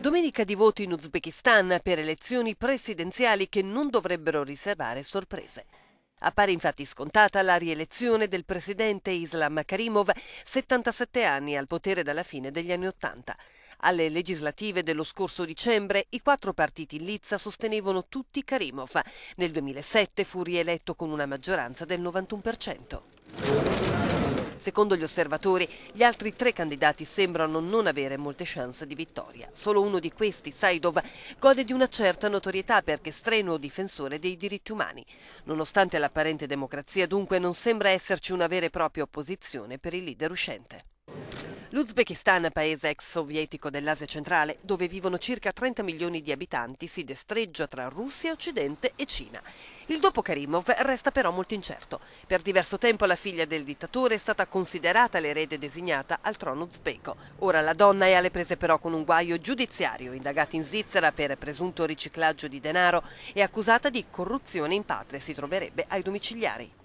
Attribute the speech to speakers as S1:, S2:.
S1: Domenica di voto in Uzbekistan per elezioni presidenziali che non dovrebbero riservare sorprese. Appare infatti scontata la rielezione del presidente Islam Karimov, 77 anni al potere dalla fine degli anni Ottanta. Alle legislative dello scorso dicembre i quattro partiti in Lizza sostenevano tutti Karimov. Nel 2007 fu rieletto con una maggioranza del 91%. Secondo gli osservatori, gli altri tre candidati sembrano non avere molte chance di vittoria. Solo uno di questi, Saidov, gode di una certa notorietà perché strenuo difensore dei diritti umani. Nonostante l'apparente democrazia, dunque, non sembra esserci una vera e propria opposizione per il leader uscente. L'Uzbekistan, paese ex sovietico dell'Asia centrale, dove vivono circa 30 milioni di abitanti, si destreggia tra Russia, Occidente e Cina. Il dopo Karimov resta però molto incerto. Per diverso tempo la figlia del dittatore è stata considerata l'erede designata al trono uzbeko. Ora la donna è alle prese però con un guaio giudiziario, indagata in Svizzera per presunto riciclaggio di denaro e accusata di corruzione in patria, si troverebbe ai domiciliari.